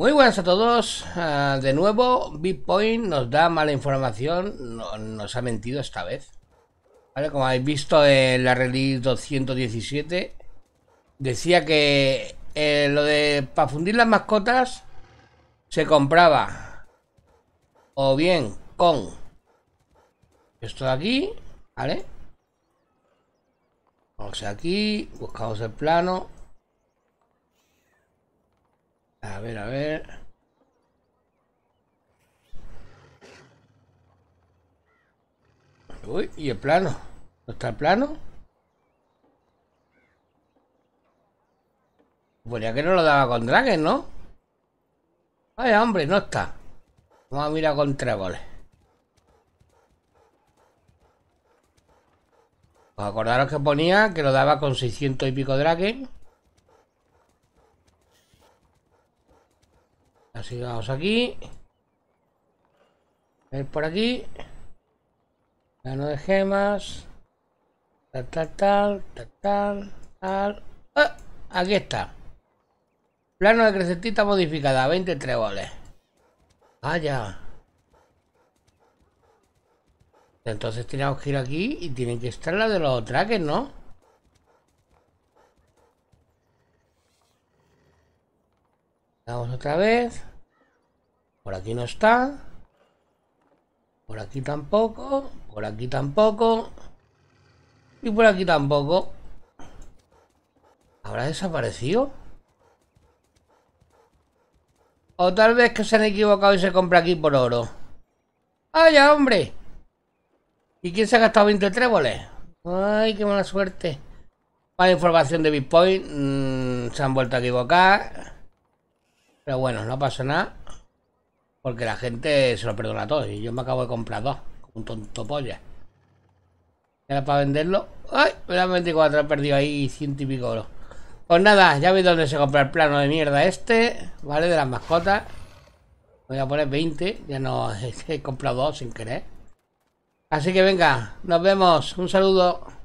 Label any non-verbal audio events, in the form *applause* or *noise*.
Muy buenas a todos, ah, de nuevo Bitpoint nos da mala información, nos ha mentido esta vez. Como habéis visto en la release 217, decía que eh, lo de para fundir las mascotas se compraba o bien con esto de aquí, ¿vale? Vamos aquí, buscamos el plano, a ver, a ver. Uy, y el plano. ¿No está el plano? ya que no lo daba con Dragon, ¿no? Vaya, hombre, no está. Vamos a mirar con tréboles. Os pues acordaros que ponía que lo daba con 600 y pico Dragon. Así vamos aquí. por aquí. Plano de gemas. Tal, tal, tal, tal, tal, ¡Eh! Aquí está. Plano de crecentita modificada, 23 goles Vaya. Entonces tenemos que ir aquí y tienen que estar la de los trackers, ¿no? Vamos otra vez. Por aquí no está. Por aquí tampoco. Por aquí tampoco. Y por aquí tampoco. ¿Habrá desaparecido? O tal vez que se han equivocado y se compra aquí por oro. ¡Vaya, hombre! ¿Y quién se ha gastado 20 tréboles? ¡Ay, qué mala suerte! Para información de Bitpoint mm, se han vuelto a equivocar. Pero bueno, no pasa nada. Porque la gente se lo perdona todo. Y yo me acabo de comprar dos. Un tonto polla. Era para venderlo. ¡Ay! Me da 24, he perdido ahí ciento y pico oro. Pues nada, ya vi dónde se compra el plano de mierda este. ¿Vale? De las mascotas. Voy a poner 20. Ya no *laughs* he comprado dos sin querer. Así que venga, nos vemos. Un saludo.